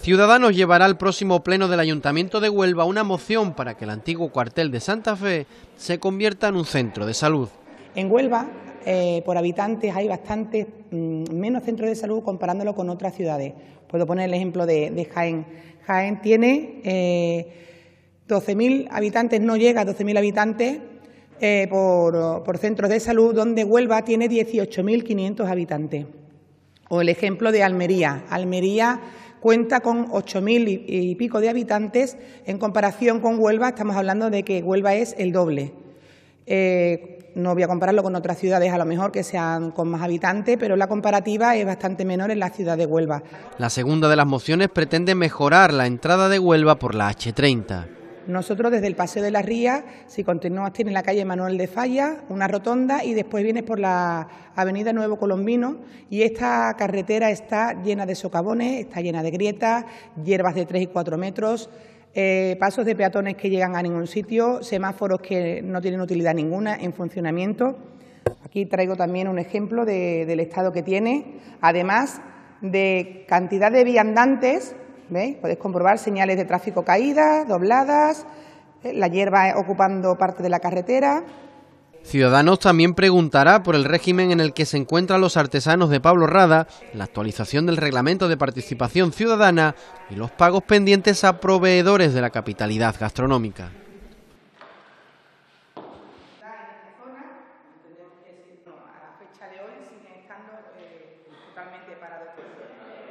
Ciudadanos llevará al próximo pleno del Ayuntamiento de Huelva una moción para que el antiguo cuartel de Santa Fe se convierta en un centro de salud. En Huelva, eh, por habitantes, hay bastantes mm, menos centros de salud comparándolo con otras ciudades. Puedo poner el ejemplo de, Jaén. Jaén tiene 12.000 eh, habitantes, no llega a 12.000 habitantes eh, por, por centros de salud, donde Huelva tiene 18.500 habitantes. O el ejemplo de Almería. Almería cuenta con 8.000 y pico de habitantes. En comparación con Huelva, estamos hablando de que Huelva es el doble. Eh, no voy a compararlo con otras ciudades, a lo mejor que sean con más habitantes, pero la comparativa es bastante menor en la ciudad de Huelva. La segunda de las mociones pretende mejorar la entrada de Huelva por la H30. Nosotros desde el Paseo de la Ría, si continúas, tienes la calle Manuel de Falla, una rotonda y después vienes por la avenida Nuevo Colombino y esta carretera está llena de socavones, está llena de grietas, hierbas de 3 y 4 metros. Eh, pasos de peatones que llegan a ningún sitio, semáforos que no tienen utilidad ninguna en funcionamiento. Aquí traigo también un ejemplo del estado que tiene, además de cantidad de viandantes ¿Veis? Podéis comprobar señales de tráfico caídas, dobladas, ¿eh? la hierba ocupando parte de la carretera. Ciudadanos también preguntará por el régimen en el que se encuentran los artesanos de Pablo Rada, la actualización del reglamento de participación ciudadana y los pagos pendientes a proveedores de la capitalidad gastronómica. totalmente parado.